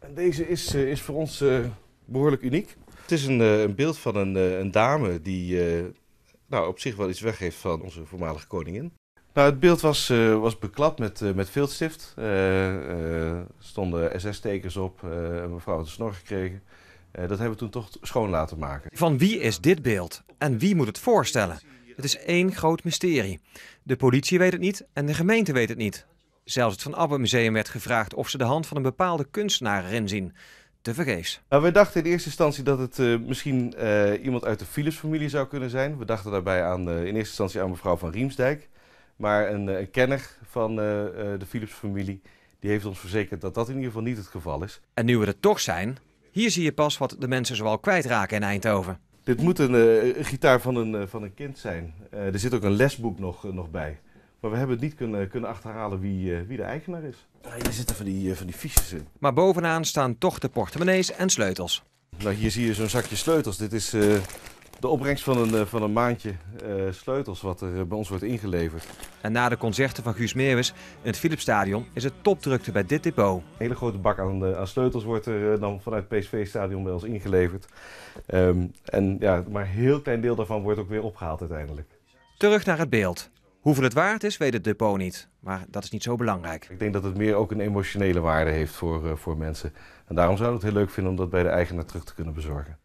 En deze is, eh, is voor ons eh, behoorlijk uniek. Het is een, eh, een beeld van een, een dame die nou, op zich wel iets weggeeft van onze voormalige koningin. Nou, het beeld was, uh, was beklad met, uh, met Er stonden SS-tekens op. een mevrouw had een snor gekregen. dat hebben we toen toch schoon laten maken. Van wie is dit beeld? En wie moet het voorstellen? Het is één groot mysterie. De politie weet het niet en de gemeente weet het niet. Zelfs het Van Abbe Museum werd gevraagd of ze de hand van een bepaalde kunstenaar erin zien. Te vergeefs. Nou, we dachten in eerste instantie dat het eh, misschien eh, iemand uit de Philips-familie zou kunnen zijn. We dachten daarbij aan, eh, in eerste instantie aan mevrouw van Riemsdijk. Maar een, een kenner van de Philips-familie die heeft ons verzekerd dat dat in ieder geval niet het geval is. En nu we er toch zijn, hier zie je pas wat de mensen zoal kwijtraken in Eindhoven. Dit moet een, een gitaar van een, van een kind zijn. er zit ook een lesboek nog, nog bij. Maar we hebben het niet kunnen, kunnen achterhalen wie, eh, wie de eigenaar is. Ah, hier zitten van die, eh, van die fiches in. Maar bovenaan staan toch de portemonnees en sleutels. Nou, hier zie je zo'n zakje sleutels. Dit is eh, de opbrengst van een, van een maandje sleutels wat er bij ons wordt ingeleverd. En na de concerten van Guus Meeuwis in het Philipsstadion is het topdrukte bij dit depot. Een hele grote bak aan, aan sleutels wordt er dan vanuit het PSV-stadion bij ons ingeleverd. Ehm, en ja, maar een heel klein deel daarvan wordt ook weer opgehaald uiteindelijk. Terug naar het beeld. Hoeveel het waard is, weet het depot niet. Maar dat is niet zo belangrijk. Ik denk dat het meer ook een emotionele waarde heeft voor, eh, voor mensen. En daarom zou ik het heel leuk vinden om dat bij de eigenaar terug te kunnen bezorgen.